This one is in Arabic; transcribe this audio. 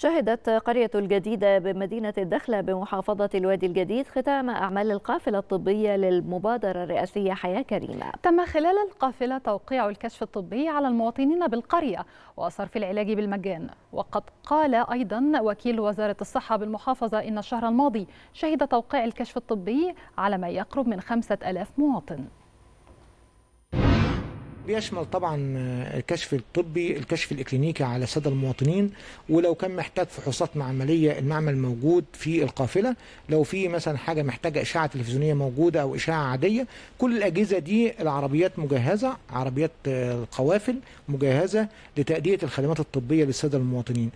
شهدت قرية الجديدة بمدينة الدخلة بمحافظة الوادي الجديد ختام أعمال القافلة الطبية للمبادرة الرئاسية حياة كريمة تم خلال القافلة توقيع الكشف الطبي على المواطنين بالقرية وصرف العلاج بالمجان وقد قال أيضا وكيل وزارة الصحة بالمحافظة إن الشهر الماضي شهد توقيع الكشف الطبي على ما يقرب من 5000 مواطن بيشمل طبعا آه، الكشف الطبي الكشف الاكلينيكي على سادة المواطنين ولو كان محتاج فحوصات معملية المعمل موجود في القافلة لو في مثلا حاجة محتاجة إشاعة تلفزيونية موجودة أو إشاعة عادية كل الأجهزة دي العربيات مجهزة عربيات آه، القوافل مجهزة لتأدية الخدمات الطبية للسادة المواطنين